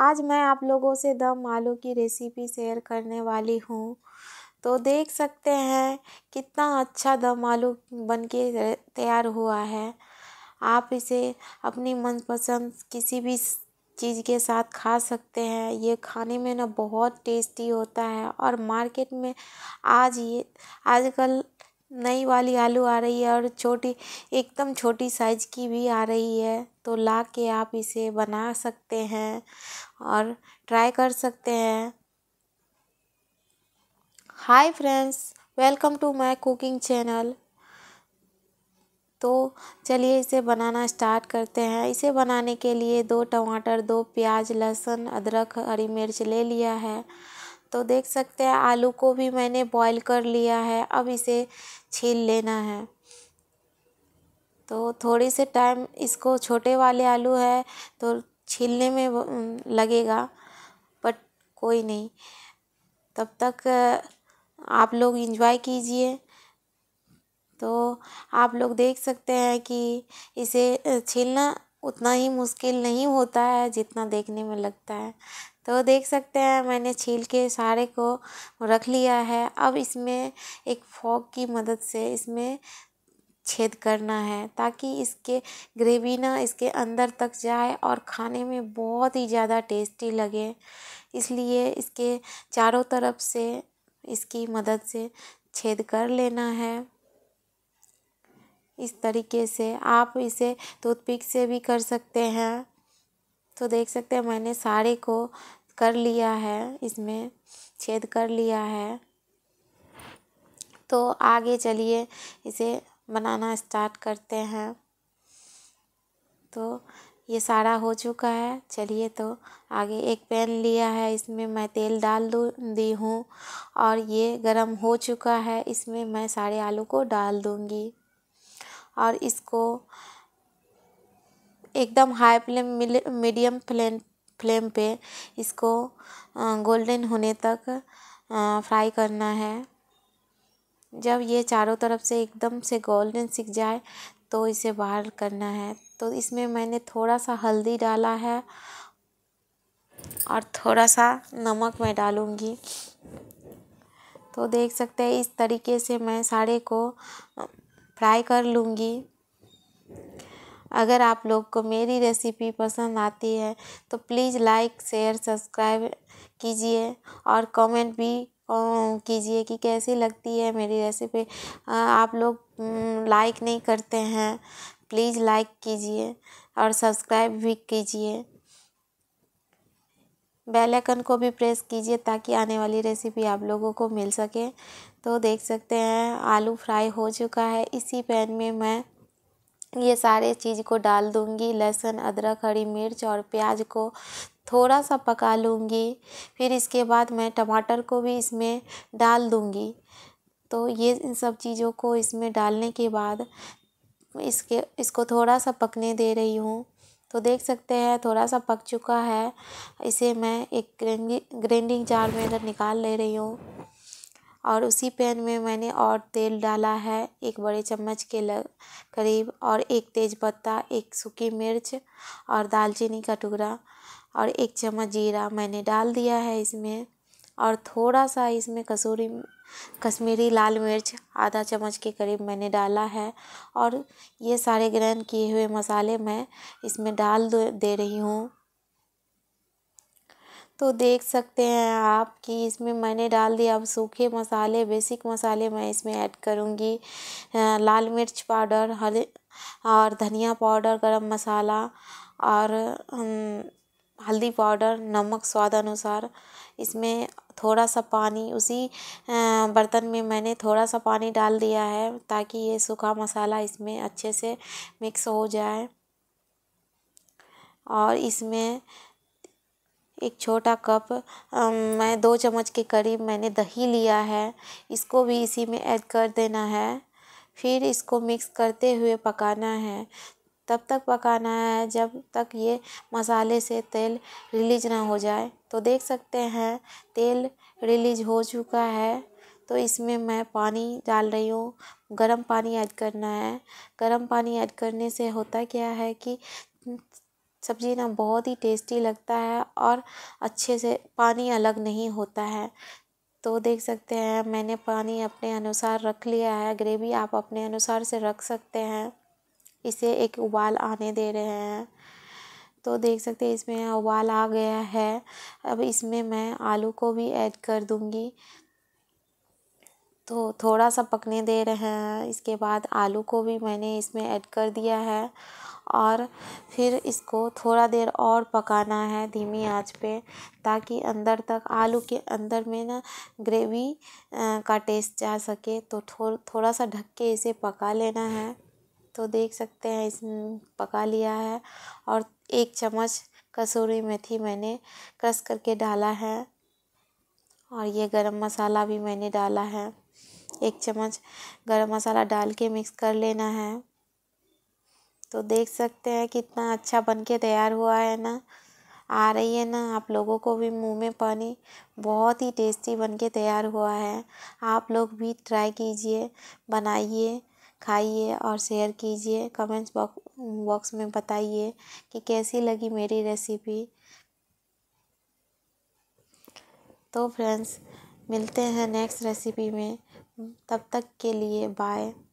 आज मैं आप लोगों से दम आलू की रेसिपी शेयर करने वाली हूँ तो देख सकते हैं कितना अच्छा दम आलू बन के तैयार हुआ है आप इसे अपनी मनपसंद किसी भी चीज़ के साथ खा सकते हैं ये खाने में ना बहुत टेस्टी होता है और मार्केट में आज ये आजकल नई वाली आलू आ रही है और छोटी एकदम छोटी साइज की भी आ रही है तो ला के आप इसे बना सकते हैं और ट्राई कर सकते हैं hi friends welcome to my cooking channel तो चलिए इसे बनाना स्टार्ट करते हैं इसे बनाने के लिए दो टमाटर दो प्याज लहसुन अदरक हरी मिर्च ले लिया है तो देख सकते हैं आलू को भी मैंने बॉईल कर लिया है अब इसे छील लेना है तो थोड़ी से टाइम इसको छोटे वाले आलू है तो छीलने में लगेगा बट कोई नहीं तब तक आप लोग इंजॉय कीजिए तो आप लोग देख सकते हैं कि इसे छीलना उतना ही मुश्किल नहीं होता है जितना देखने में लगता है तो देख सकते हैं मैंने छील के सारे को रख लिया है अब इसमें एक फॉक की मदद से इसमें छेद करना है ताकि इसके ग्रेवी ना इसके अंदर तक जाए और खाने में बहुत ही ज़्यादा टेस्टी लगे इसलिए इसके चारों तरफ से इसकी मदद से छेद कर लेना है इस तरीके से आप इसे टूथपिक से भी कर सकते हैं तो देख सकते हैं मैंने सारे को कर लिया है इसमें छेद कर लिया है तो आगे चलिए इसे बनाना स्टार्ट करते हैं तो ये सारा हो चुका है चलिए तो आगे एक पैन लिया है इसमें मैं तेल डाल दूँ दी हूँ और ये गरम हो चुका है इसमें मैं सारे आलू को डाल दूँगी और इसको एकदम high flame medium flame flame पे इसको गोल्डन होने तक फ्राई करना है जब ये चारों तरफ से एकदम से गोल्डन सीख जाए तो इसे बाहर करना है तो इसमें मैंने थोड़ा सा हल्दी डाला है और थोड़ा सा नमक मैं डालूँगी तो देख सकते हैं इस तरीके से मैं साड़े को फ्राई कर लूँगी अगर आप लोग को मेरी रेसिपी पसंद आती है तो प्लीज़ लाइक शेयर सब्सक्राइब कीजिए और कमेंट भी कीजिए कि कैसी लगती है मेरी रेसिपी आप लोग लाइक नहीं करते हैं प्लीज़ लाइक कीजिए और सब्सक्राइब भी कीजिए बेल आइकन को भी प्रेस कीजिए ताकि आने वाली रेसिपी आप लोगों को मिल सके तो देख सकते हैं आलू फ्राई हो चुका है इसी पैन में मैं ये सारे चीज़ को डाल दूंगी लहसुन अदरक हरी मिर्च और प्याज को थोड़ा सा पका लूँगी फिर इसके बाद मैं टमाटर को भी इसमें डाल दूँगी तो ये इन सब चीज़ों को इसमें डालने के बाद इसके इसको थोड़ा सा पकने दे रही हूँ तो देख सकते हैं थोड़ा सा पक चुका है इसे मैं एक ग्रेंडिंग ग्रेंडिंग जार में अगर निकाल ले रही हूँ और उसी पैन में मैंने और तेल डाला है एक बड़े चम्मच के लग करीब और एक तेजपत्ता एक सूखी मिर्च और दालचीनी का टुकड़ा और एक चम्मच जीरा मैंने डाल दिया है इसमें और थोड़ा सा इसमें कसूरी कश्मीरी लाल मिर्च आधा चम्मच के करीब मैंने डाला है और ये सारे ग्रैंड किए हुए मसाले मैं इसमें डाल दे रही हूँ तो देख सकते हैं आप कि इसमें मैंने डाल दिया अब सूखे मसाले बेसिक मसाले मैं इसमें ऐड करूँगी लाल मिर्च पाउडर हरे और धनिया पाउडर गरम मसाला और हल्दी पाउडर नमक स्वाद अनुसार इसमें थोड़ा सा पानी उसी बर्तन में मैंने थोड़ा सा पानी डाल दिया है ताकि ये सूखा मसाला इसमें अच्छे से मिक्स हो जाए और इसमें एक छोटा कप मैं दो चम्मच के करीब मैंने दही लिया है इसको भी इसी में ऐड कर देना है फिर इसको मिक्स करते हुए पकाना है तब तक पकाना है जब तक ये मसाले से तेल रिलीज ना हो जाए तो देख सकते हैं तेल रिलीज हो चुका है तो इसमें मैं पानी डाल रही हूँ गर्म पानी ऐड करना है गर्म पानी ऐड करने से होता क्या है कि सब्जी ना बहुत ही टेस्टी लगता है और अच्छे से पानी अलग नहीं होता है तो देख सकते हैं मैंने पानी अपने अनुसार रख लिया है ग्रेवी आप अपने अनुसार से रख सकते हैं इसे एक उबाल आने दे रहे हैं तो देख सकते हैं इसमें उबाल आ गया है अब इसमें मैं आलू को भी ऐड कर दूँगी तो थोड़ा सा पकने दे रहे हैं इसके बाद आलू को भी मैंने इसमें ऐड कर दिया है और फिर इसको थोड़ा देर और पकाना है धीमी आँच पे ताकि अंदर तक आलू के अंदर में ना ग्रेवी का टेस्ट जा सके तो थो थोड़ा सा ढक के इसे पका लेना है तो देख सकते हैं इस पका लिया है और एक चम्मच कसूरी मेथी मैंने क्रश करके डाला है और ये गरम मसाला भी मैंने डाला है एक चम्मच गरम मसाला डाल के मिक्स कर लेना है तो देख सकते हैं कितना अच्छा बन के तैयार हुआ है ना आ रही है ना आप लोगों को भी मुंह में पानी बहुत ही टेस्टी बन के तैयार हुआ है आप लोग भी ट्राई कीजिए बनाइए खाइए और शेयर कीजिए कमेंट्स बॉक्स में बताइए कि कैसी लगी मेरी रेसिपी तो फ्रेंड्स मिलते हैं नेक्स्ट रेसिपी में तब तक के लिए बाय